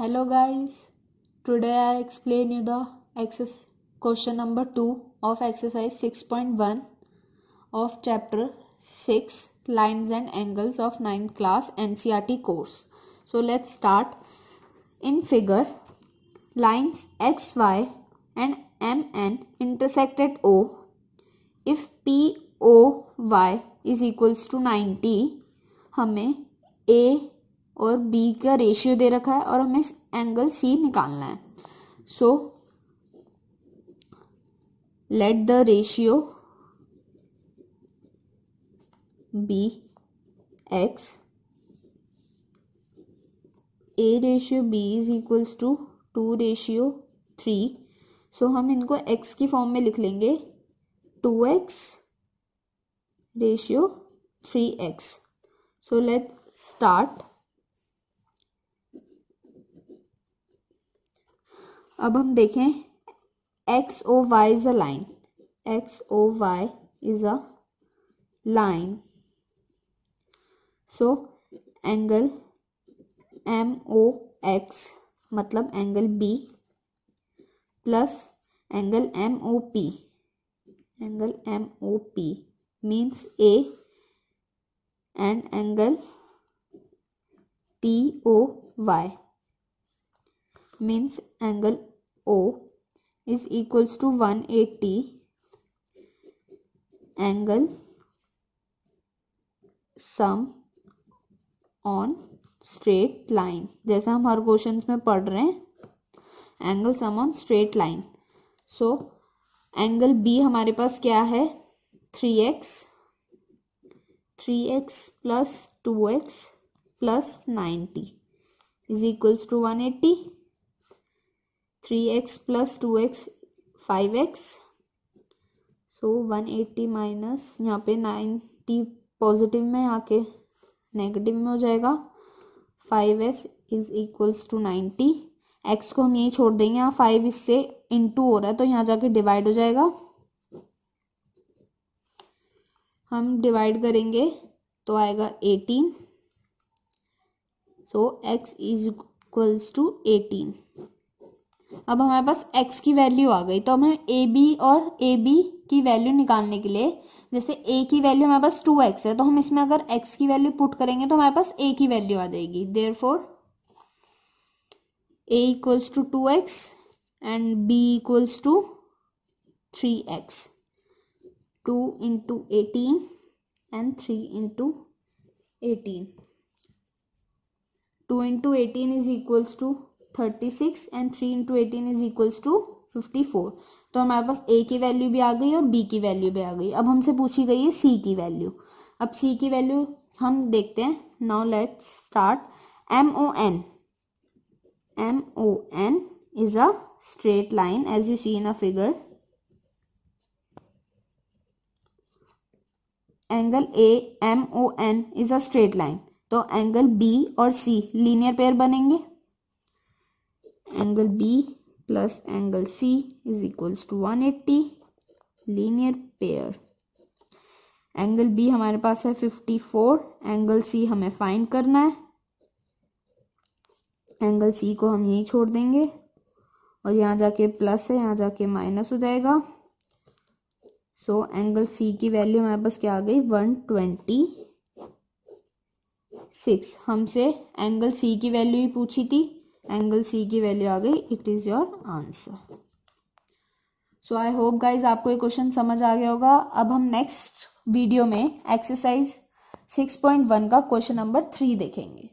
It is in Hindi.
hello guys today I explain you the access question number two of exercise six point one of chapter six lines and angles of ninth class N C R T course so let's start in figure lines X Y and M N intersected O if P O Y is equals to ninety हमें ए और बी का रेशियो दे रखा है और हमें एंगल सी निकालना है so let the ratio B X A ratio B is equals to two ratio three so हम इनको एक्स की फॉर्म में लिख लेंगे two X ratio three X so let start अब हम देखें X O Y is a line X O Y is a line so angle M O X मतलब angle B plus angle M O P angle M O P means A and angle P O Y means angle O is equals to 180 angle sum on straight line जैसा हम हर क्वेश्चन में पढ़ रहे हैं angle sum on straight line so angle B हमारे पास क्या है three X three X plus two X plus ninety is equals to one eighty three X plus two X five X so one eighty minus यहाँ पे नाइन्टी पॉजिटिव में आके नेगेटिव में हो जाएगा five X is equals to ninety X को हम यही छोड़ देंगे यहाँ फाइव इससे टू हो रहा है तो यहाँ जाके डिवाइड हो जाएगा हम डिवाइड करेंगे तो आएगा eighteen so X is equals to eighteen अब हमारे पास x की वैल्यू आ गई तो हमें ए बी और ए बी की वैल्यू निकालने के लिए जैसे a की वैल्यू हमारे पास टू एक्स है तो हम इसमें अगर x की वैल्यू पुट करेंगे तो हमारे पास a की वैल्यू आ जाएगी therefore A equals to two X and B equals to three X two into eighteen and three into eighteen two into eighteen is equals to thirty six and three into eighteen is equals to fifty four तो हमारे पास ए की वैल्यू भी आ गई और बी की वैल्यू भी आ गई अब हमसे पूछी गई है सी की वैल्यू अब सी की वैल्यू हम देखते हैं now let's start M O N M O N is a straight line as you see in a figure angle A M O N is a straight line तो एंगल बी और सी लीनियर पेयर बनेंगे angle B plus angle C is equals to 180 linear pair angle B हमारे पास है 54 एंगल सी हमें फाइंड करना है एंगल सी को हम यहीं छोड़ देंगे और यहाँ जाके प्लस है यहाँ जाके माइनस हो जाएगा सो एंगल सी की वैल्यू हमारे पास क्या आ गई 126 हमसे एंगल सी की वैल्यू ही पूछी थी एंगल सी की वैल्यू आ गई it is your answer so I hope guys आपको ये क्वेश्चन समझ आ गया होगा अब हम नेक्स्ट वीडियो में एक्सरसाइज 6.1 का क्वेश्चन नंबर थ्री देखेंगे